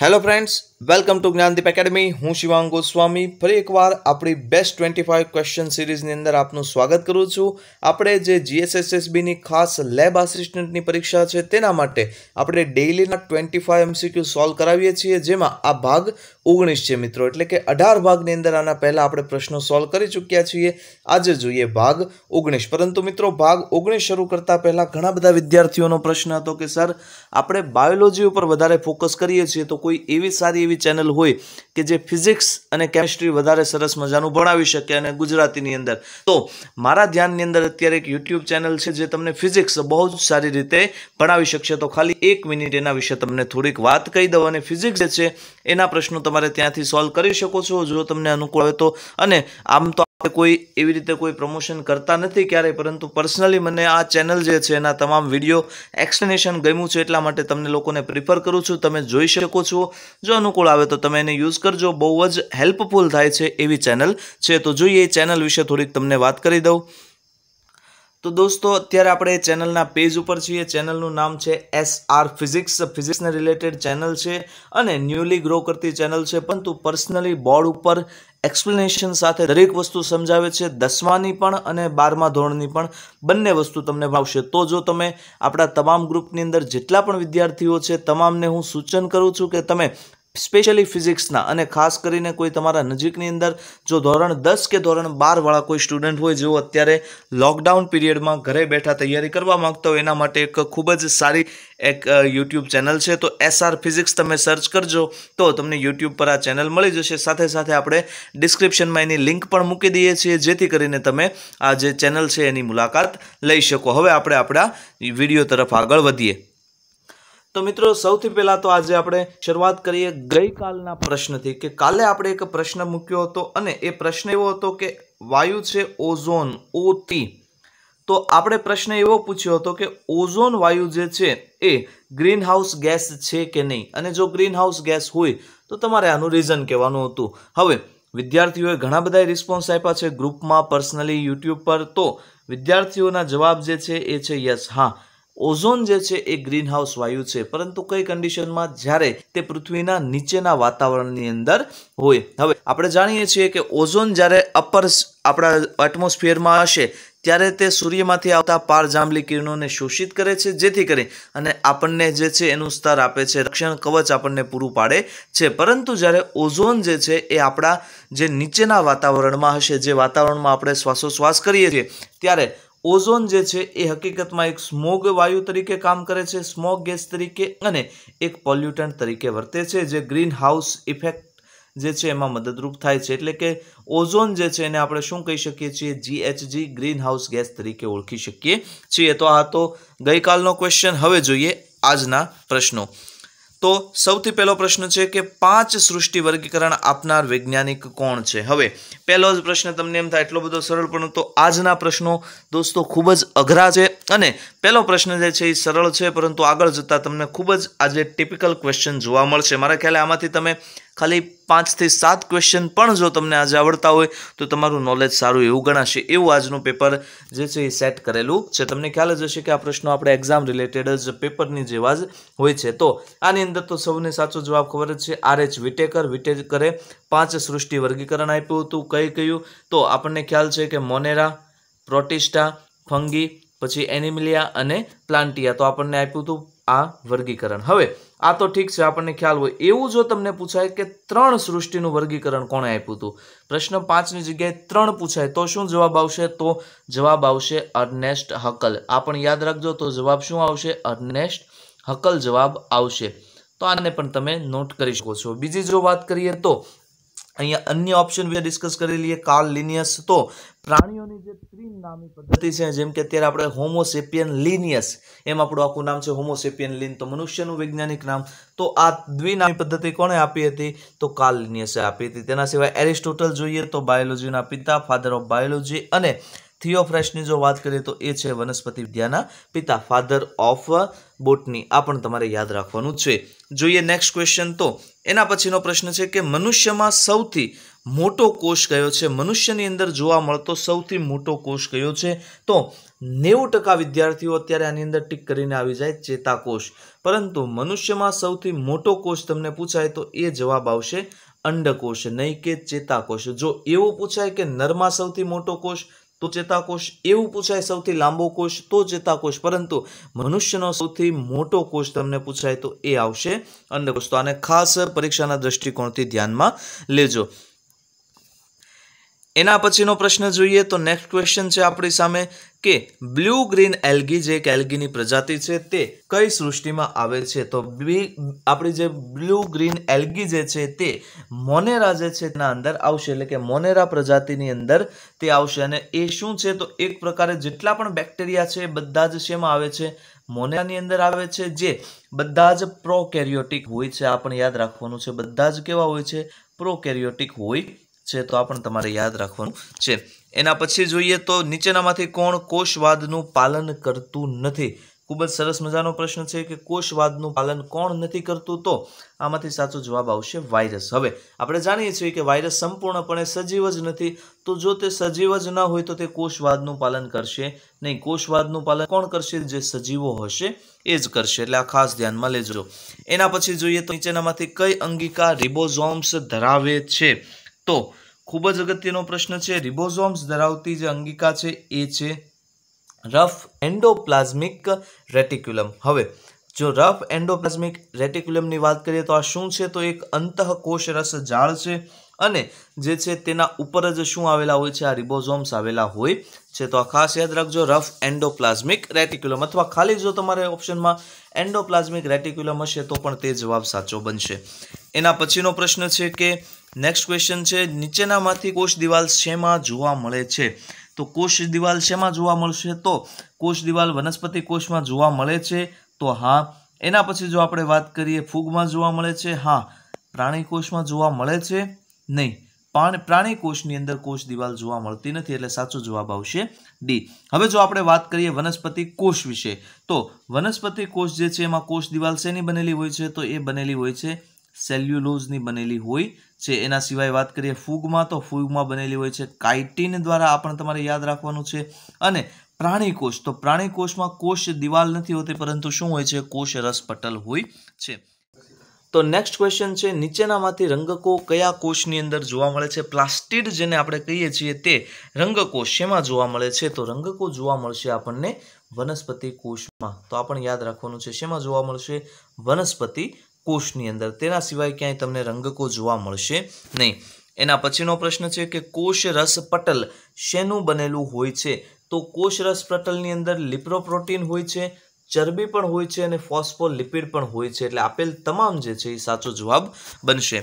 hello friends welcome to Gyandeep academy હું શિવાંગ ગોસ્વામી ફરી એકવાર આપણી બેસ્ટ ટ્વેન્ટી ફાઇવ ક્વેશ્ચન સિરીઝની અંદર આપનું સ્વાગત કરું છું આપણે જે જીએસએસએસબીની ખાસ લેબ આસિસ્ટન્ટની પરીક્ષા છે તેના માટે આપણે ડેઇલીના ટ્વેન્ટી ફાઇવ એમસીક્યુ સોલ્વ કરાવીએ છીએ જેમાં આ ભાગ ઓગણીસ છે મિત્રો એટલે કે અઢાર ભાગની અંદર આના પહેલાં આપણે પ્રશ્નો સોલ્વ કરી ચૂક્યા છીએ આજે જોઈએ ભાગ ઓગણીસ પરંતુ મિત્રો ભાગ ઓગણીસ શરૂ કરતાં પહેલાં ઘણા બધા વિદ્યાર્થીઓનો પ્રશ્ન હતો કે સર આપણે બાયોલોજી ઉપર વધારે ફોકસ કરીએ છીએ તો કોઈ એવી સારી એવી ચેનલ હોય કે જે ફિઝિક્સ અને કેમિસ્ટ્રી વધારે સરસ મજાનું ભણાવી શકે અને ગુજરાતીની અંદર તો મારા ધ્યાનની અંદર અત્યારે એક યુટ્યુબ ચેનલ છે જે તમને ફિઝિક્સ બહુ જ સારી રીતે ભણાવી શકશે તો ખાલી એક મિનિટ એના વિશે તમને થોડીક વાત કહી દઉં અને ફિઝિક્સ જે છે એના પ્રશ્નો તમારે તમારે ત્યાંથી સોલ્વ કરી શકો છો જો તમને અનુકૂળ આવે તો અને આમ તો કોઈ એવી રીતે કોઈ પ્રમોશન કરતા નથી ક્યારેય પરંતુ પર્સનલી મને આ ચેનલ જે છે એના તમામ વિડીયો એક્સપ્લેનેશન ગમ્યું છે એટલા માટે તમને લોકોને પ્રિફર કરું છું તમે જોઈ શકો છો જો અનુકૂળ આવે તો તમે એને યુઝ કરજો બહુ જ હેલ્પફુલ થાય છે એવી ચેનલ છે તો જોઈએ એ ચેનલ વિશે થોડીક તમને વાત કરી દઉં તો દોસ્તો અત્યારે આપણે ચેનલના પેજ ઉપર છીએ ચેનલનું નામ છે એસ આર ફિઝિક્સ ફિઝિક્સને રિલેટેડ ચેનલ છે અને ન્યૂલી ગ્રો કરતી ચેનલ છે પરંતુ પર્સનલી બોર્ડ ઉપર એક્સપ્લેનેશન સાથે દરેક વસ્તુ સમજાવે છે દસમાની પણ અને બારમા ધોરણની પણ બંને વસ્તુ તમને ભાવશે તો જો તમે આપણા તમામ ગ્રુપની અંદર જેટલા પણ વિદ્યાર્થીઓ છે તમામને હું સૂચન કરું છું કે તમે સ્પેશિયલી ફિઝિક્સના અને ખાસ કરીને કોઈ તમારા નજીકની અંદર જો ધોરણ દસ કે ધોરણ બારવાળા કોઈ સ્ટુડન્ટ હોય જેઓ અત્યારે લોકડાઉન પીરિયડમાં ઘરે બેઠા તૈયારી કરવા માગતા હોય એના માટે એક ખૂબ જ સારી એક યુટ્યુબ ચેનલ છે તો એસઆર ફિઝિક્સ તમે સર્ચ કરજો તો તમને યુટ્યુબ પર આ ચેનલ મળી જશે સાથે સાથે આપણે ડિસ્ક્રિપ્શનમાં એની લિંક પણ મૂકી દઈએ છીએ જેથી કરીને તમે આ જે ચેનલ છે એની મુલાકાત લઈ શકો હવે આપણે આપણા વિડીયો તરફ આગળ વધીએ તો મિત્રો સૌથી પહેલાં તો આજે આપણે શરૂઆત કરીએ ગઈકાલના પ્રશ્નથી કે કાલે આપણે એક પ્રશ્ન મૂક્યો હતો અને એ પ્રશ્ન એવો હતો કે વાયુ છે ઓઝોન ઓટી તો આપણે પ્રશ્ન એવો પૂછ્યો હતો કે ઓઝોન વાયુ જે છે એ ગ્રીનહાઉસ ગેસ છે કે નહીં અને જો ગ્રીનહાઉસ ગેસ હોય તો તમારે આનું રીઝન કહેવાનું હતું હવે વિદ્યાર્થીઓએ ઘણા બધા રિસ્પોન્સ આપ્યા છે ગ્રુપમાં પર્સનલી યુટ્યુબ પર તો વિદ્યાર્થીઓના જવાબ જે છે એ છે યસ હા ઓઝોન જે છે એ ગ્રીન હાઉસ વાયુ છે પરંતુ કઈ કન્ડિશનમાં જ્યારે તે પૃથ્વીના નીચેના વાતાવરણની અંદર હોય હવે આપણે જાણીએ છીએ કે ઓઝોન જ્યારે અપર આપણા એટમોસ્ફિયરમાં હશે ત્યારે તે સૂર્યમાંથી આવતા પાર જાંબલી કિરણોને શોષિત કરે છે જેથી કરી અને આપણને જે છે એનું સ્તર આપે છે રક્ષણ કવચ આપણને પૂરું પાડે છે પરંતુ જ્યારે ઓઝોન જે છે એ આપણા જે નીચેના વાતાવરણમાં હશે જે વાતાવરણમાં આપણે શ્વાસોશ્વાસ કરીએ છીએ ત્યારે ઓઝોન જે છે એ હકીકતમાં એક સ્મોગ વાયુ તરીકે કામ કરે છે સ્મોગ ગેસ તરીકે અને એક પોલ્યુટન્ટ તરીકે વર્તે છે જે ગ્રીન હાઉસ ઇફેક્ટ જે છે એમાં મદદરૂપ થાય છે એટલે કે ઓઝોન જે છે એને આપણે શું કહી શકીએ છીએ જીએચજી ગ્રીન હાઉસ ગેસ તરીકે ઓળખી શકીએ છીએ તો આ તો ગઈકાલનો ક્વેશ્ચન હવે જોઈએ આજના પ્રશ્નો તો સૌથી પહેલો પ્રશ્ન છે કે પાંચ સૃષ્ટિ વર્ગીકરણ આપનાર વૈજ્ઞાનિક કોણ છે હવે પહેલો જ પ્રશ્ન તમને એમ થાય એટલો બધો સરળ પણ તો આજના પ્રશ્નો દોસ્તો ખૂબ જ અઘરા છે અને પહેલો પ્રશ્ન જે છે એ સરળ છે પરંતુ આગળ જતાં તમને ખૂબ જ આજે ટિપિકલ ક્વેશ્ચન જોવા મળશે મારા ખ્યાલે આમાંથી તમે ખાલી પાંચથી સાત ક્વેશ્ચન પણ જો તમને આજે આવડતા હોય તો તમારું નોલેજ સારું એવું ગણાશે એવું આજનું પેપર જે છે એ સેટ કરેલું છે તમને ખ્યાલ જ હશે કે આ પ્રશ્નો આપણે એક્ઝામ રિલેટેડ જ પેપરની જેવા જ હોય છે તો આની અંદર તો સૌને સાચો જવાબ ખબર જ છે આર એચ વિટેકર વિટેકરે પાંચ સૃષ્ટિ વર્ગીકરણ આપ્યું હતું કઈ કયું તો આપણને ખ્યાલ છે કે મોનેરા પ્રોટિસ્ટા ફંગી પછી એનિમિલિયા અને પ્લાન્ટિયા તો આપણને આપ્યું હતું આ વર્ગીકરણ હવે આ તો ઠીક છે આપણને ખ્યાલ હોય એવું જો તમને પૂછાય કે ત્રણ સૃષ્ટિનું વર્ગીકરણ કોણે આપ્યું હતું પ્રશ્ન પાંચની જગ્યાએ ત્રણ પૂછાય તો શું જવાબ આવશે તો જવાબ આવશે અર્નેસ્ટ હકલ આ પણ યાદ રાખજો તો જવાબ શું આવશે અર્નેસ્ટ હકલ જવાબ આવશે તો આને પણ તમે નોટ કરી શકો છો બીજી જો વાત કરીએ તો અહીંયા અન્ય ઓપ્શન વિશે ડિસ્કસ કરી લઈએ કાર્લ લિનિયસ તો પ્રાણીઓની જે ત્રિનામી પદ્ધતિ છે જેમ કે અત્યારે આપણે હોમોસેપિયન લિનિયસ એમ આપણું આખું નામ છે હોમોસેપિયન લિન તો મનુષ્યનું વૈજ્ઞાનિક નામ તો આ દ્વિનામી પદ્ધતિ કોણે આપી હતી તો કાર્લ લિનિયસે આપી હતી તેના સિવાય એરિસ્ટોટલ જોઈએ તો બાયોલોજીના પિતા ફાધર ઓફ બાયોલોજી અને થિયોફ્રેશની જો વાત કરીએ તો એ છે વનસ્પતિ વિદ્યાના પિતા ફાધર ઓફ બોટની આ પણ તમારે યાદ રાખવાનું છે જોઈએ નેક્સ્ટ ક્વેશ્ચન તો એના પછીનો પ્રશ્ન છે કે મનુષ્યમાં સૌથી મોટો કોષ કયો છે મનુષ્યની અંદર જોવા મળતો સૌથી મોટો કોષ કયો છે તો નેવું ટકા વિદ્યાર્થીઓ અત્યારે આની અંદર ટીક કરીને આવી જાય ચેતાકોષ પરંતુ મનુષ્યમાં સૌથી મોટો કોષ તમને પૂછાય તો એ જવાબ આવશે અંડકોષ નહીં કે ચેતાકોષ જો એવું પૂછાય કે નરમાં સૌથી મોટો કોષ તો ચેતાકોષ એવું પૂછાય સૌથી લાંબો કોષ તો ચેતાકોષ પરંતુ મનુષ્યનો સૌથી મોટો કોષ તમને પૂછાય તો એ આવશે અંડકોષ તો આને ખાસ પરીક્ષાના દ્રષ્ટિકોણથી ધ્યાનમાં લેજો એના પછીનો પ્રશ્ન જોઈએ તો નેક્સ્ટ ક્વેશ્ચન છે આપણી સામે કે બ્લુ ગ્રીન એલ્ગી જે એક એલ્ગીની પ્રજાતિ છે તે કઈ સૃષ્ટિમાં આવે છે તો આપણી જે બ્લુ ગ્રીન એલ્ગી જે છે તે મોનેરા જે છે તેના અંદર આવશે એટલે કે મોનેરા પ્રજાતિની અંદર તે આવશે અને એ શું છે તો એક પ્રકારે જેટલા પણ બેક્ટેરિયા છે એ બધા જ શેમાં આવે છે મોનેરાની અંદર આવે છે જે બધા જ પ્રોકેરિયોટિક હોય છે આપણે યાદ રાખવાનું છે બધા જ કેવા હોય છે પ્રોકેરિયોટિક હોય છે તો આ પણ તમારે યાદ રાખવાનું છે એના પછી જોઈએ તો નીચેનામાંથી કોણ કોષવાદનું પાલન કરતું નથી ખૂબ જ સરસ મજાનો પ્રશ્ન છે કે કોષવાદનું પાલન કોણ નથી કરતું તો આમાંથી સાચો જવાબ આવશે વાયરસ હવે આપણે જાણીએ છીએ કે વાયરસ સંપૂર્ણપણે સજીવ જ નથી તો જો તે સજીવ જ ન હોય તો તે કોષવાદનું પાલન કરશે નહીં કોષવાદનું પાલન કોણ કરશે જે સજીવો હશે એ જ કરશે એટલે આ ખાસ ધ્યાનમાં લેજો એના પછી જોઈએ તો નીચેનામાંથી કઈ અંગિકા રિબોઝોમ્સ ધરાવે છે તો ખૂબ જ અગત્યનો પ્રશ્ન છે રિબોઝોમ્સ ધરાવતી જે અંગિકા છે એ છે રફ એન્ડોપ્લાઝમિક રેટિક્યુલમ હવે જો રફ એન્ડોપ્લાઝમિક રેટિક્યુલમની વાત કરીએ તો આ શું છે તો એક અંતઃકોષ રસ ઝાડ છે અને જે છે તેના ઉપર જ શું આવેલા હોય છે આ રિબોઝોમ્સ આવેલા હોય છે તો આ ખાસ યાદ રાખજો રફ એન્ડોપ્લાઝમિક રેટિક્યુલમ અથવા ખાલી જો તમારે ઓપ્શનમાં એન્ડોપ્લાઝમિક રેટિક્યુલમ હશે તો પણ તે જવાબ સાચો બનશે એના પછીનો પ્રશ્ન છે કે નેક્સ્ટ ક્વેશ્ચન છે નીચેનામાંથી કોષ દિવાલ શેમાં જોવા મળે છે તો કોષ દિવાલ શેમાં જોવા મળશે તો કોષ દિવાલ વનસ્પતિ કોષમાં જોવા મળે છે તો હા એના પછી જો આપણે વાત કરીએ ફૂગમાં જોવા મળે છે હા પ્રાણી કોષમાં જોવા મળે છે નહીં પ્રાણી કોષની અંદર કોષ દિવાલ જોવા મળતી નથી એટલે સાચો જવાબ આવશે ડી હવે જો આપણે વાત કરીએ વનસ્પતિ કોષ વિશે તો વનસ્પતિ કોષ જે છે એમાં કોષ દિવાલ શેની બનેલી હોય છે તો એ બનેલી હોય છે સેલ્યુલોઝની બનેલી હોય છે એના સિવાય વાત કરીએ ફૂગમાં તો ફૂગમાં બનેલી હોય છે કાઇટિન દ્વારા આ પણ તમારે યાદ રાખવાનું છે અને પ્રાણીકોષ તો પ્રાણીકોષમાં કોષ દિવાલ નથી હોતી પરંતુ શું હોય છે કોષ રસપટલ હોય છે તો નેક્સ્ટ ક્વેશ્ચન છે નીચેનામાંથી રંગકો કયા કોષની અંદર જોવા મળે છે પ્લાસ્ટિડ જેને આપણે કહીએ છીએ તે રંગકો શેમાં જોવા મળે છે તો રંગકો જોવા મળશે આપણને વનસ્પતિ કોષમાં તો આ પણ યાદ રાખવાનું છે શેમાં જોવા મળશે વનસ્પતિ કોષની અંદર તેના સિવાય ક્યાંય તમને રંગકો જોવા મળશે નહીં એના પછીનો પ્રશ્ન છે કે કોષ રસ પટલ શેનું બનેલું હોય છે તો કોષ રસ પટલની અંદર લિપ્રોપ્રોટીન હોય છે ચરબી પણ હોય છે અને ફોસ્ફોલિપિડ પણ હોય છે એટલે આપેલ તમામ જે છે એ સાચો જવાબ બનશે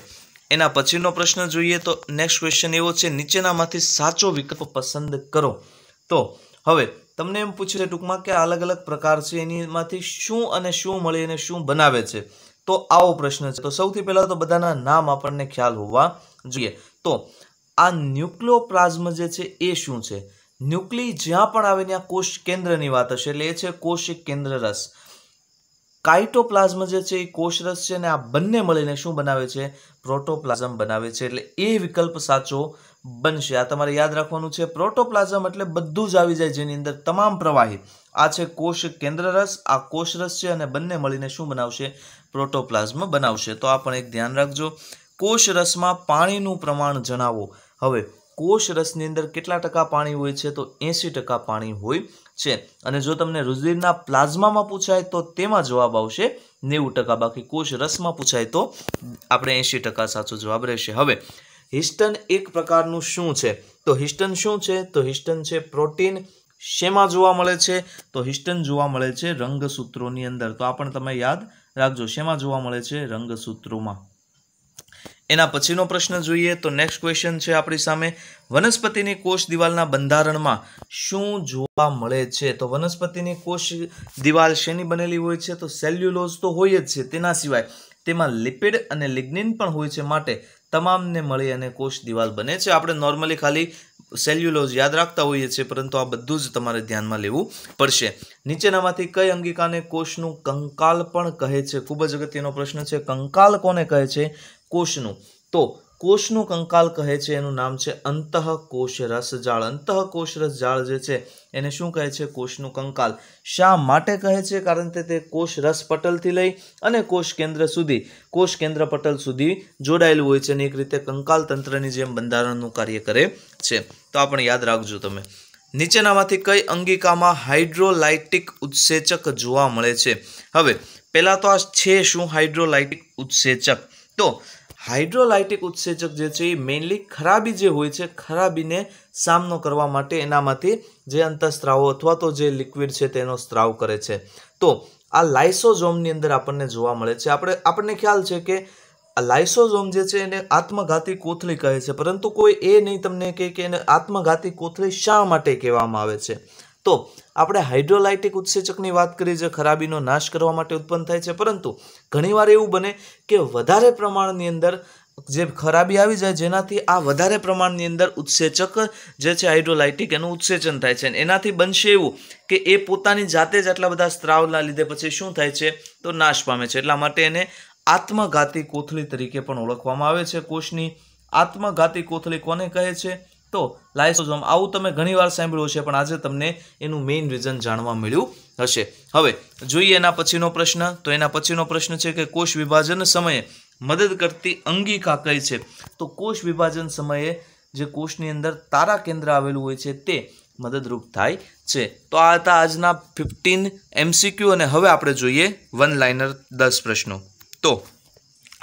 એના પછીનો પ્રશ્ન જોઈએ તો નેક્સ્ટ ક્વેશ્ચન એવો છે નીચેનામાંથી સાચો વિકલ્પ પસંદ કરો તો હવે તમને એમ પૂછ્યું છે ટૂંકમાં કે અલગ અલગ પ્રકાર છે એનીમાંથી શું અને શું મળી અને શું બનાવે છે તો આવો પ્રશ્ન છે તો સૌથી પહેલાં તો બધાના નામ આપણને ખ્યાલ હોવા જોઈએ તો આ ન્યુક્લિયોપ્લાઝમ જે છે એ શું છે ન્યુક્લી જ્યાં પણ આવે ત્યાં કોષ કેન્દ્રની વાત હશે એટલે એ છે કોષ કેન્દ્ર રસ કાઇટોપ્લાઝમ જે છે એ કોષરસ છે અને આ બંને મળીને શું બનાવે છે પ્રોટોપ્લાઝમ બનાવે છે એટલે એ વિકલ્પ સાચો બનશે આ તમારે યાદ રાખવાનું છે પ્રોટોપ્લાઝમ એટલે બધું જ આવી જાય જેની અંદર તમામ પ્રવાહી આ છે કોષ કેન્દ્રરસ આ કોષરસ છે અને બંને મળીને શું બનાવશે પ્રોટોપ્લાઝમ બનાવશે તો આ પણ એક ધ્યાન રાખજો કોષરસમાં પાણીનું પ્રમાણ જણાવો હવે કોષરસની અંદર કેટલા ટકા પાણી હોય છે તો એંસી ટકા પાણી હોય છે અને જો તમને રુધિરના પ્લાઝમામાં પૂછાય તો તેમાં જવાબ આવશે નેવું ટકા બાકી કોષ રસમાં પૂછાય તો આપણે એંશી ટકા સાચો જવાબ રહેશે હવે હિસ્ટન એક પ્રકારનું શું છે તો હિસ્ટન શું છે તો હિસ્ટન છે પ્રોટીન શેમાં જોવા મળે છે તો હિસ્ટન જોવા મળે છે રંગસૂત્રોની અંદર તો આ પણ તમે યાદ રાખજો શેમાં જોવા મળે છે રંગસૂત્રોમાં એના પછીનો પ્રશ્ન જોઈએ તો નેક્સ્ટ ક્વેશ્ચન છે આપણી સામે વનસ્પતિની કોષ દિવાલના બંધારણમાં શું જોવા મળે છે તો વનસ્પતિની કોષ દિવાલ શેની બનેલી હોય છે તો સેલ્યુલોઝ તો હોય જ છે તેના સિવાય તેમાં લિપિડ અને લિગ્નિન પણ હોય છે માટે તમામને મળી અને કોષ દિવાલ બને છે આપણે નોર્મલી ખાલી સેલ્યુલોઝ યાદ રાખતા હોઈએ છીએ પરંતુ આ બધું જ તમારે ધ્યાનમાં લેવું પડશે નીચેનામાંથી કઈ અંગિકાને કોષનું કંકાલ પણ કહે છે ખૂબ જ અગત્યનો પ્રશ્ન છે કંકાલ કોને કહે છે કોષનું તો કોષનું કંકાલ કહે છે એનું નામ છે અંતઃકોષ રસજાળ અંતઃકોષ રસજાળ જે છે એને શું કહે છે કોષનું કંકાલ શા માટે કહે છે કારણ કે તે કોષ રસ પટલથી લઈ અને કોષ કેન્દ્ર સુધી કોષ કેન્દ્ર પટલ સુધી જોડાયેલું હોય છે અને એક રીતે કંકાલ તંત્રની જેમ બંધારણનું કાર્ય કરે છે તો આપણે યાદ રાખજો તમે નીચેનામાંથી કઈ અંગિકામાં હાઇડ્રોલાઇટિક ઉત્સેચક જોવા મળે છે હવે પહેલાં તો આ છે શું હાઇડ્રોલાઇટિક ઉત્સેચક તો હાઇડ્રોલાઇટિક ઉત્સેચક જે છે એ મેઇનલી ખરાબી જે હોય છે ખરાબીને સામનો કરવા માટે એનામાંથી જે અંતઃસ્ત્રાવો અથવા તો જે લિક્વિડ છે તેનો સ્ત્રાવ કરે છે તો આ લાઇસોઝોમની અંદર આપણને જોવા મળે છે આપણે આપણને ખ્યાલ છે કે આ લાઇસોઝોમ જે છે એને આત્મઘાતી કોથળી કહે છે પરંતુ કોઈ એ નહીં તમને કહે કે એને આત્મઘાતી કોથળી શા માટે કહેવામાં આવે છે તો આપણે હાઇડ્રોલાઇટિક ઉત્સેચકની વાત કરીએ જે ખરાબીનો નાશ કરવા માટે ઉત્પન્ન થાય છે પરંતુ ઘણીવાર એવું બને કે વધારે પ્રમાણની અંદર જે ખરાબી આવી જાય જેનાથી આ વધારે પ્રમાણની અંદર ઉત્સેચક જે છે હાઇડ્રોલાઇટિક એનું ઉત્સેચન થાય છે એનાથી બનશે એવું કે એ પોતાની જાતે જ આટલા બધા સ્ત્રાવના લીધે પછી શું થાય છે તો નાશ પામે છે એટલા માટે એને આત્મઘાતી કોથળી તરીકે પણ ઓળખવામાં આવે છે કોષની આત્મઘાતી કોથળી કોને કહે છે તો લાઇસોઝોમ આવું તમે ઘણીવાર સાંભળ્યું છે પણ આજે તમને એનું મેઇન રીઝન જાણવા મળ્યું હશે હવે જોઈએ એના પછીનો પ્રશ્ન તો એના પછીનો પ્રશ્ન છે કે કોષ વિભાજન સમયે મદદ કરતી અંગિકા કઈ છે તો કોષ વિભાજન સમયે જે કોષની અંદર તારા કેન્દ્ર આવેલું હોય છે તે મદદરૂપ થાય છે તો આ હતા આજના ફિફ્ટીન એમસીક્યુ અને હવે આપણે જોઈએ વન લાઇનર દસ પ્રશ્નો તો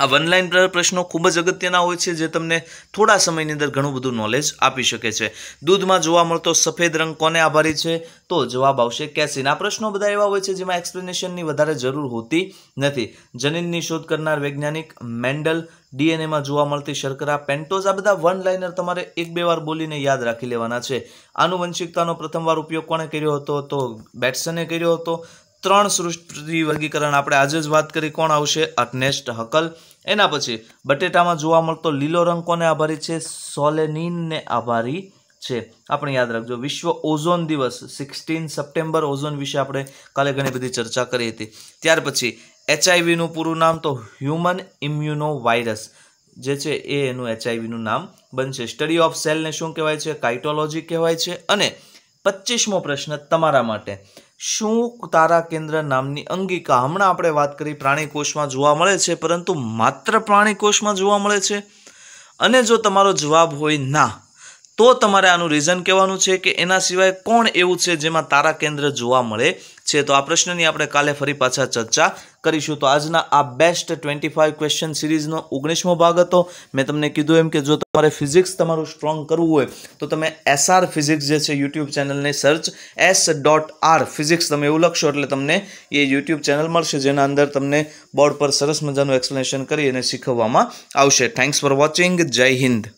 આ વન લાઇન પ્રશ્નો ખૂબ જ અગત્યના હોય છે જે તમને થોડા સમયની અંદર ઘણું બધું નોલેજ આપી શકે છે દૂધમાં જોવા મળતો સફેદ રંગ કોને આભારી છે તો જવાબ આવશે કેસીન આ પ્રશ્નો બધા એવા હોય છે જેમાં એક્સપ્લેનેશનની વધારે જરૂર હોતી નથી જનીનની શોધ કરનાર વૈજ્ઞાનિક મેન્ડલ ડીએનએમાં જોવા મળતી શર્કરા પેન્ટોઝ આ બધા વન લાઇનર તમારે એક બે વાર બોલીને યાદ રાખી લેવાના છે આનુવંશિકતાનો પ્રથમવાર ઉપયોગ કોણે કર્યો હતો તો બેટ્સને કર્યો હતો ત્રણ સૃષ્ટિ વર્ગીકરણ આપણે આજે જ વાત કરી કોણ આવશે અટનેસ્ટ હકલ એના પછી બટેટામાં જોવા મળતો લીલો રંગ કોને આભારી છે સોલેનિનને આભારી છે આપણે યાદ રાખજો વિશ્વ ઓઝોન દિવસ સિક્સટીન સપ્ટેમ્બર ઓઝોન વિશે આપણે કાલે ઘણી બધી ચર્ચા કરી હતી ત્યાર પછી એચઆઈવીનું પૂરું નામ તો હ્યુમન ઇમ્યુનો વાયરસ જે છે એ એનું એચઆઈવીનું નામ બનશે સ્ટડી ઓફ સેલને શું કહેવાય છે કાઇટોલોજી કહેવાય છે અને પચીસમો પ્રશ્ન તમારા માટે શું તારા કેન્દ્ર નામની અંગિકા હમણાં આપણે વાત કરી પ્રાણીકોષમાં જોવા મળે છે પરંતુ માત્ર પ્રાણીકોષમાં જોવા મળે છે અને જો તમારો જવાબ હોય ના તો તમારે આનું રીઝન કહેવાનું છે કે એના સિવાય કોણ એવું છે જેમાં તારા કેન્દ્ર જોવા મળે છે તો આ પ્રશ્નની આપણે કાલે ફરી પાછા ચર્ચા કરીશું તો આજના આ બેસ્ટ ટ્વેન્ટી ફાઇવ ક્વેશ્ચન સિરીઝનો ઓગણીસમો ભાગ હતો મેં તમને કીધું એમ કે જો તમારે ફિઝિક્સ તમારું સ્ટ્રોંગ કરવું હોય તો તમે એસઆર ફિઝિક્સ જે છે યુટ્યુબ ચેનલને search S dot R physics તમે એવું લખશો એટલે તમને એ યુટ્યુબ ચેનલ મળશે જેના અંદર તમને બોર્ડ પર સરસ મજાનું એક્સપ્લેનેશન કરી અને શીખવવામાં આવશે થેન્ક્સ ફોર વોચિંગ જય હિન્દ